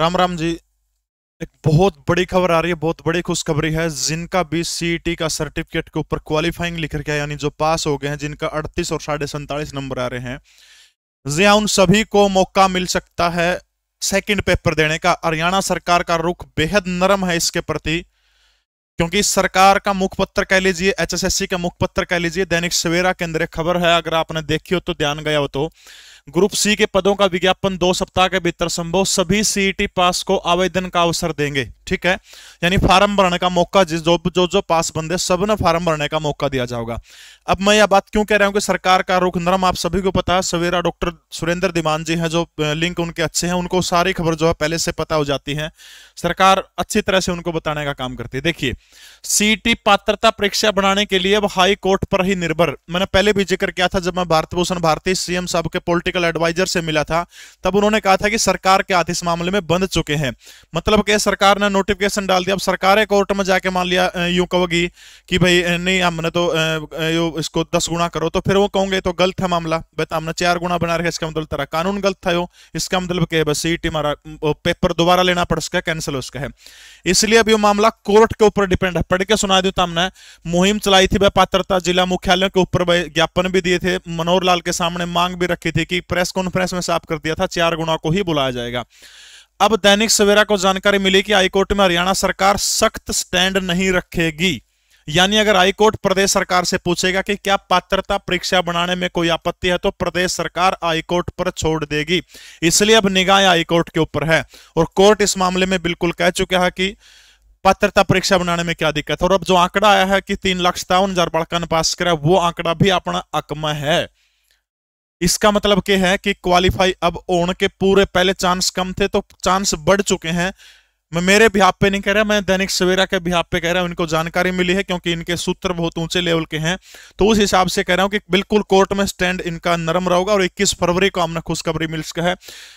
राम राम जी एक बहुत बड़ी खबर आ रही है बहुत बड़ी खुशखबरी है जिनका भी सीईटी e का सर्टिफिकेट के ऊपर क्वालिफाइंग लिख रखा है यानी जो पास हो गए हैं जिनका 38 और साढ़े सैंतालीस नंबर आ रहे हैं जी उन सभी को मौका मिल सकता है सेकंड पेपर देने का हरियाणा सरकार का रुख बेहद नरम है इसके प्रति क्योंकि सरकार का मुखपत्र कह लीजिए एच का मुखपत्र कह लीजिए दैनिक सवेरा के अंदर खबर है अगर आपने देखी हो तो ध्यान गया हो तो ग्रुप सी के पदों का विज्ञापन दो सप्ताह के भीतर संभव सभी सीईटी पास e को आवेदन का अवसर देंगे ठीक है यानी फार्म भरने का मौका जिस जो जो जो पास बंदे सब ने फार्म भरने का मौका दिया जाएगा अब मैं यह बात क्यों कह रहा हूँ कि सरकार का रुख नरम आप सभी को पता है सवेरा डॉक्टर सुरेंद्र दीवान जी हैं जो लिंक उनके अच्छे हैं उनको सारी खबर जो है पहले से पता हो जाती है सरकार अच्छी तरह से उनको बताने का काम करती है देखिए सी पात्रता परीक्षा बनाने के लिए अब हाई कोर्ट पर ही निर्भर मैंने पहले भी जिक्र किया था जब मैं भारत भूषण भारती सीएम साहब के पोलिटिकल एडवाइजर से मिला था तब उन्होंने कहा था कि सरकार के हाथ इस मामले में बंद चुके हैं मतलब कि सरकार ने नोटिफिकेशन डाल दिया अब सरकारें कोर्ट में जाके मान लिया यूं कहोगी कि भाई नहीं हमने तो यो इसको दस गुना करो तो फिर वो कहोगे तो गलत है मामला भाई तो हमने चार गुना बना रखा इसका मतलब तेरा कानून गलत था यो इसका मतलब क्या है बस टी मारा पेपर दोबारा लेना पड़ सका कैंसिल हो सका है इसलिए अब ये मामला कोर्ट के ऊपर डिपेंड है पढ़ के सुना दू तो हमने मुहिम चलाई थी भाई पात्रता जिला मुख्यालयों के ऊपर भाई ज्ञापन भी दिए थे मनोहर लाल के सामने मांग भी रखी थी कि प्रेस कॉन्फ्रेंस में साफ कर दिया था चार गुना को ही बुलाया जाएगा अब दैनिक सवेरा को जानकारी मिली कि हाईकोर्ट में हरियाणा सरकार सख्त स्टैंड नहीं रखेगी यानी अगर हाईकोर्ट प्रदेश सरकार से पूछेगा कि क्या पात्रता परीक्षा बनाने में कोई आपत्ति है तो प्रदेश सरकार हाईकोर्ट पर छोड़ देगी इसलिए अब निगाह हाईकोर्ट के ऊपर है और कोर्ट इस मामले में बिल्कुल कह चुका है कि पात्रता परीक्षा बनाने में क्या दिक्कत है और अब जो आंकड़ा आया है कि तीन लाख सत्तावन हजार बालकन पास करा वो आंकड़ा भी अपना अकमा है इसका मतलब क्या है कि क्वालिफाई अब होने के पूरे पहले चांस कम थे तो चांस बढ़ चुके हैं मैं मेरे आप पे नहीं कह रहा मैं दैनिक सवेरा के आप पे कह रहा हूं इनको जानकारी मिली है क्योंकि इनके सूत्र बहुत ऊंचे लेवल के हैं तो उस हिसाब से कह रहा हूं कि बिल्कुल कोर्ट में स्टैंड इनका नरम रहेगा और 21 फरवरी को हमने खुशखबरी मिल सका है